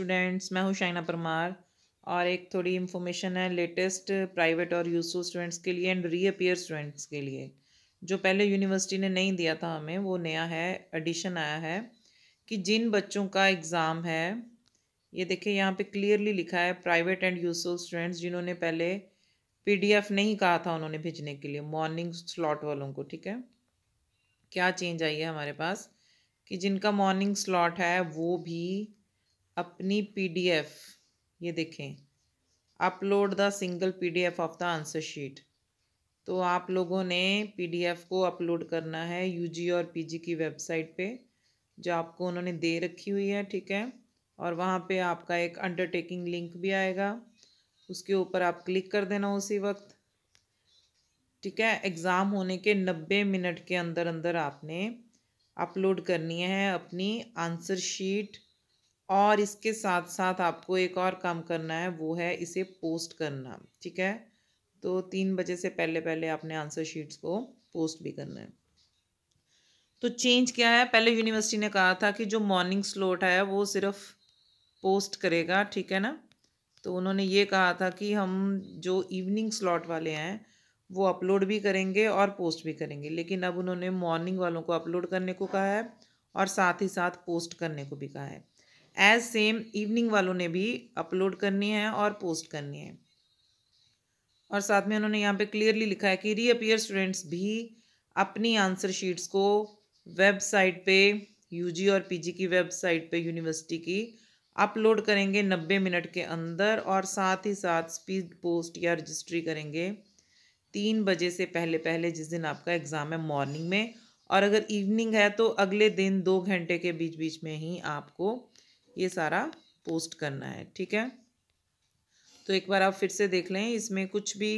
students मैं हूँ शाइना परमार और एक थोड़ी इन्फॉर्मेशन है लेटेस्ट प्राइवेट और यूसफुल स्टूडेंट्स के लिए एंड रीअपियर स्टूडेंट्स के लिए जो पहले यूनिवर्सिटी ने नहीं दिया था हमें वो नया है एडिशन आया है कि जिन बच्चों का एग्ज़ाम है ये देखिए यहाँ पे क्लियरली लिखा है प्राइवेट एंड यूसफुल स्टूडेंट्स जिन्होंने पहले पी नहीं कहा था उन्होंने भेजने के लिए मॉर्निंग स्लॉट वालों को ठीक है क्या चेंज आई है हमारे पास कि जिनका मॉर्निंग स्लॉट है वो भी अपनी पीडीएफ ये देखें upload the single PDF of the answer sheet तो आप लोगों ने पीडीएफ को अपलोड करना है यूजी और पीजी की वेबसाइट पे जो आपको उन्होंने दे रखी हुई है ठीक है और वहाँ पे आपका एक अंडरटेकिंग लिंक भी आएगा उसके ऊपर आप क्लिक कर देना उसी वक्त ठीक है एग्ज़ाम होने के नब्बे मिनट के अंदर अंदर आपने अपलोड करनी है अपनी आंसर शीट और इसके साथ साथ आपको एक और काम करना है वो है इसे पोस्ट करना ठीक है तो तीन बजे से पहले पहले आपने आंसर शीट्स को पोस्ट भी करना है तो चेंज क्या है पहले यूनिवर्सिटी ने कहा था कि जो मॉर्निंग स्लोट है वो सिर्फ पोस्ट करेगा ठीक है ना तो उन्होंने ये कहा था कि हम जो इवनिंग स्लॉट वाले हैं वो अपलोड भी करेंगे और पोस्ट भी करेंगे लेकिन अब उन्होंने मॉर्निंग वालों को अपलोड करने को कहा है और साथ ही साथ पोस्ट करने को भी कहा है एज सेम इवनिंग वालों ने भी अपलोड करनी है और पोस्ट करनी है और साथ में उन्होंने यहाँ पे क्लियरली लिखा है कि रीअपियर स्टूडेंट्स भी अपनी आंसर शीट्स को वेबसाइट पे यूजी और पीजी की वेबसाइट पे यूनिवर्सिटी की अपलोड करेंगे नब्बे मिनट के अंदर और साथ ही साथ स्पीड पोस्ट या रजिस्ट्री करेंगे तीन बजे से पहले पहले जिस दिन आपका एग्ज़ाम है मॉर्निंग में और अगर इवनिंग है तो अगले दिन दो घंटे के बीच बीच में ही आपको ये सारा पोस्ट करना है ठीक है तो एक बार आप फिर से देख लें इसमें कुछ भी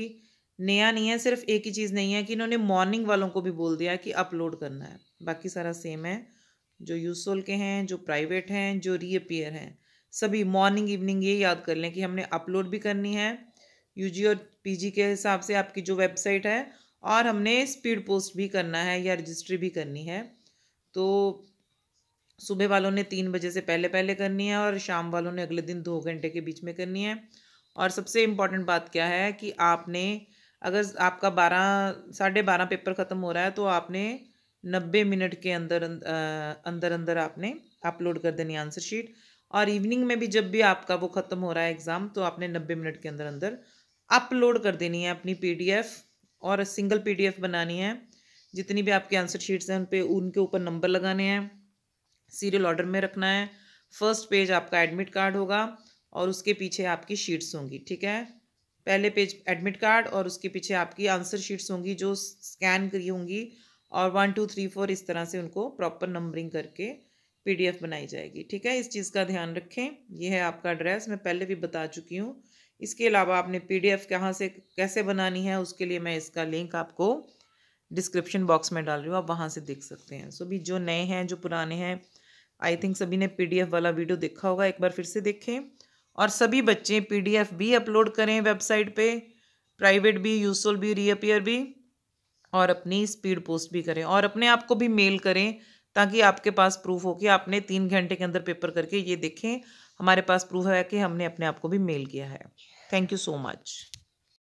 नया नहीं है सिर्फ एक ही चीज़ नहीं है कि इन्होंने मॉर्निंग वालों को भी बोल दिया कि अपलोड करना है बाकी सारा सेम है जो यूसोल के हैं जो प्राइवेट हैं जो रीअपियर हैं सभी मॉर्निंग इवनिंग ये याद कर लें कि हमने अपलोड भी करनी है यूजी और पीजी के हिसाब से आपकी जो वेबसाइट है और हमने स्पीड पोस्ट भी करना है या रजिस्ट्री भी करनी है तो सुबह वालों ने तीन बजे से पहले पहले करनी है और शाम वालों ने अगले दिन दो घंटे के बीच में करनी है और सबसे इम्पॉर्टेंट बात क्या है कि आपने अगर आपका बारह साढ़े बारह पेपर ख़त्म हो रहा है तो आपने नब्बे मिनट के अंदर अंदर अंदर आपने अपलोड कर देनी आंसर शीट और इवनिंग में भी जब भी आपका वो ख़त्म हो रहा है एग्ज़ाम तो आपने नब्बे मिनट के अंदर अंदर अपलोड कर देनी है अपनी पी और सिंगल पी बनानी है जितनी भी आपकी आंसर शीट्स हैं उन पर उनके ऊपर नंबर लगाने हैं सीरियल ऑर्डर में रखना है फर्स्ट पेज आपका एडमिट कार्ड होगा और उसके पीछे आपकी शीट्स होंगी ठीक है पहले पेज एडमिट कार्ड और उसके पीछे आपकी आंसर शीट्स होंगी जो स्कैन करी होंगी और वन टू थ्री फोर इस तरह से उनको प्रॉपर नंबरिंग करके पीडीएफ बनाई जाएगी ठीक है इस चीज़ का ध्यान रखें यह है आपका एड्रेस मैं पहले भी बता चुकी हूँ इसके अलावा आपने पी डी एफ कहाँ से कैसे बनानी है उसके लिए मैं इसका लिंक आपको डिस्क्रिप्शन बॉक्स में डाल रही हूँ आप वहाँ से देख सकते हैं सो भी जो नए हैं जो पुराने हैं आई थिंक सभी ने पीडीएफ वाला वीडियो देखा होगा एक बार फिर से देखें और सभी बच्चे पीडीएफ भी अपलोड करें वेबसाइट पे प्राइवेट भी यूजफुल भी रीअपियर भी और अपनी स्पीड पोस्ट भी करें और अपने आप को भी मेल करें ताकि आपके पास प्रूफ हो कि आपने तीन घंटे के अंदर पेपर करके ये देखें हमारे पास प्रूफ है कि हमने अपने आप को भी मेल किया है थैंक यू सो मच